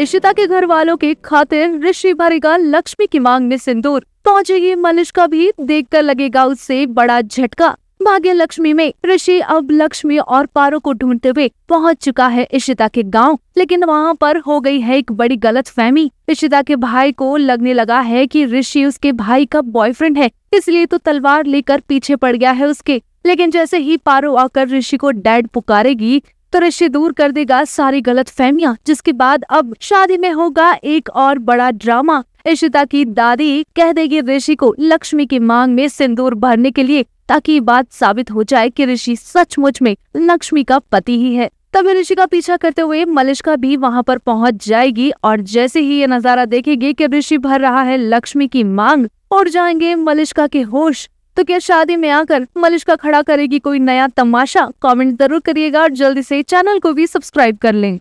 इशिता के घर वालों के खातिर ऋषि भरेगा लक्ष्मी की मांग में सिंदूर पहुंचेगी मलिश का भी देख कर लगेगा उससे बड़ा झटका भाग्य लक्ष्मी में ऋषि अब लक्ष्मी और पारो को ढूंढते हुए पहुंच चुका है इशिता के गांव लेकिन वहां पर हो गई है एक बड़ी गलत फहमी इशिता के भाई को लगने लगा है कि ऋषि उसके भाई का बॉयफ्रेंड है इसलिए तो तलवार लेकर पीछे पड़ गया है उसके लेकिन जैसे ही पारो आकर ऋषि को डैड पुकारेगी तरह से दूर कर देगा सारी गलत फहमिया जिसके बाद अब शादी में होगा एक और बड़ा ड्रामा इशिता की दादी कह देगी ऋषि को लक्ष्मी की मांग में सिंदूर भरने के लिए ताकि ये बात साबित हो जाए कि ऋषि सचमुच में लक्ष्मी का पति ही है तभी ऋषि का पीछा करते हुए मलिश्का भी वहां पर पहुंच जाएगी और जैसे ही ये नजारा देखेगी कि ऋषि भर रहा है लक्ष्मी की मांग और जाएंगे मलिश्का के होश तो क्या शादी में आकर मलिश्का खड़ा करेगी कोई नया तमाशा कमेंट जरूर करिएगा और जल्दी से चैनल को भी सब्सक्राइब कर लें